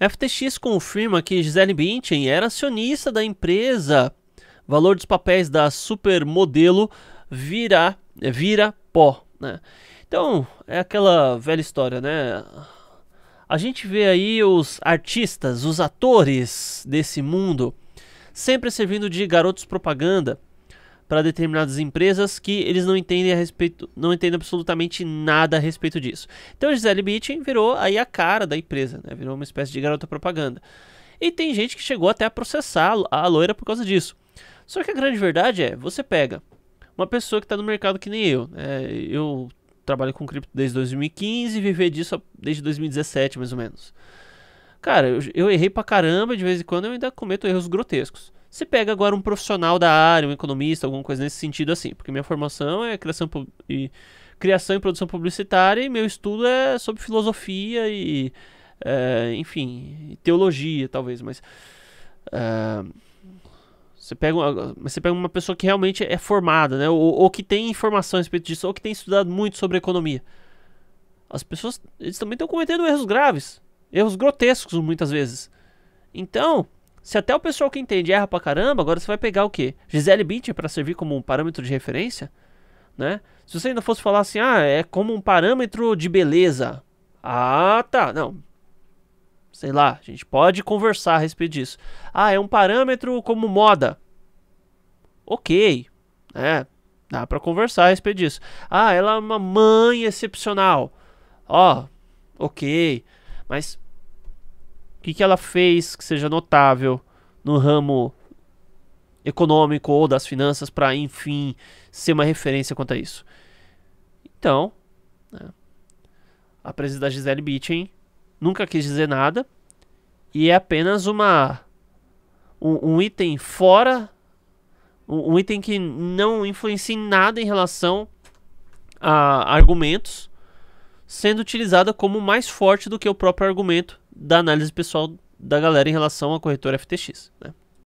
FTX confirma que Gisele Bündchen era acionista da empresa. Valor dos papéis da supermodelo vira vira pó. Né? Então, é aquela velha história, né? A gente vê aí os artistas, os atores desse mundo, sempre servindo de garotos propaganda para determinadas empresas que eles não entendem a respeito, não entendem absolutamente nada a respeito disso. Então o Gisele Bündchen virou aí a cara da empresa, né? virou uma espécie de garota propaganda. E tem gente que chegou até a processar a loira por causa disso. Só que a grande verdade é, você pega uma pessoa que está no mercado que nem eu, né? eu trabalho com cripto desde 2015 e viver disso desde 2017 mais ou menos. Cara, eu, eu errei pra caramba, de vez em quando eu ainda cometo erros grotescos. Você pega agora um profissional da área, um economista, alguma coisa nesse sentido assim, porque minha formação é criação e criação e produção publicitária e meu estudo é sobre filosofia e é, enfim teologia talvez, mas é, você pega, você pega uma pessoa que realmente é formada, né? Ou, ou, que tem informação a respeito disso, ou que tem estudado muito sobre economia. As pessoas, eles também estão cometendo erros graves, erros grotescos muitas vezes. Então, se até o pessoal que entende erra pra caramba, agora você vai pegar o quê? Gisele Bündchen para servir como um parâmetro de referência, né? Se você ainda fosse falar assim, ah, é como um parâmetro de beleza. Ah, tá, não. Sei lá, a gente pode conversar a respeito disso. Ah, é um parâmetro como moda. Ok, né? Dá para conversar a respeito disso. Ah, ela é uma mãe excepcional. Ó, oh, ok. Mas o que, que ela fez que seja notável no ramo econômico ou das finanças para, enfim, ser uma referência quanto a isso? Então, né, a presença da Gisele Bündchen nunca quis dizer nada e é apenas uma um, um item fora, um, um item que não influencia em nada em relação a argumentos, sendo utilizada como mais forte do que o próprio argumento da análise pessoal da galera em relação à corretora FTX. Né?